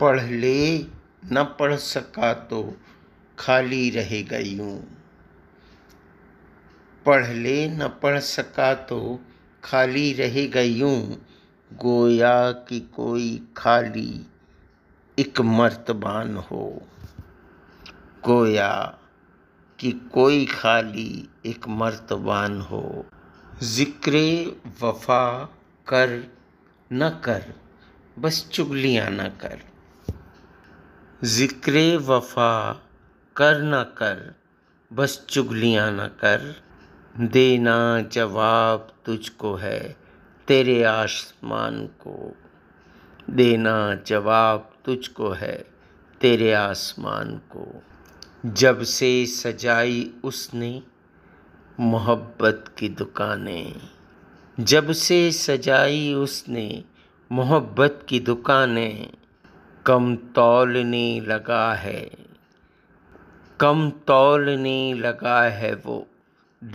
पढ़ ले न पढ़ सका तो खाली रह गई हूँ पढ़ ले न पढ़ सका तो खाली रह गई हूँ गोया कि कोई खाली एक मर्तबान हो गोया कि कोई खाली एक मर्तबान हो ज़िक्र वफा कर न कर बस चुगलियाँ न कर ज़िक्र वफ़ा कर न कर बस चुगलियाँ न कर देना जवाब तुझको है तेरे आसमान को देना जवाब तुझको है तेरे आसमान को जब से सजाई उसने मोहब्बत की दुकानें जब से सजाई उसने मोहब्बत की दुकानें कम तौलने लगा है कम तौलने लगा है वो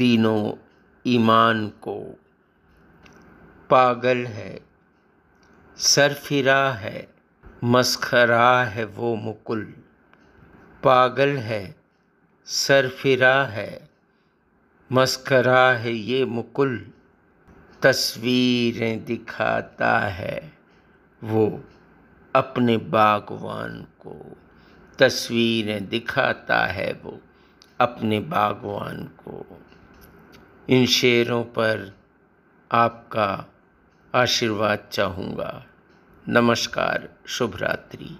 दीनों ईमान को पागल है सरफिरा है मस्खरा है वो मुकुल पागल है सरफिरा है मस्खरा है ये मुकुल तस्वीरें दिखाता है वो अपने बागवान को तस्वीरें दिखाता है वो अपने बागवान को इन शेरों पर आपका आशीर्वाद चाहूँगा नमस्कार शुभ रात्रि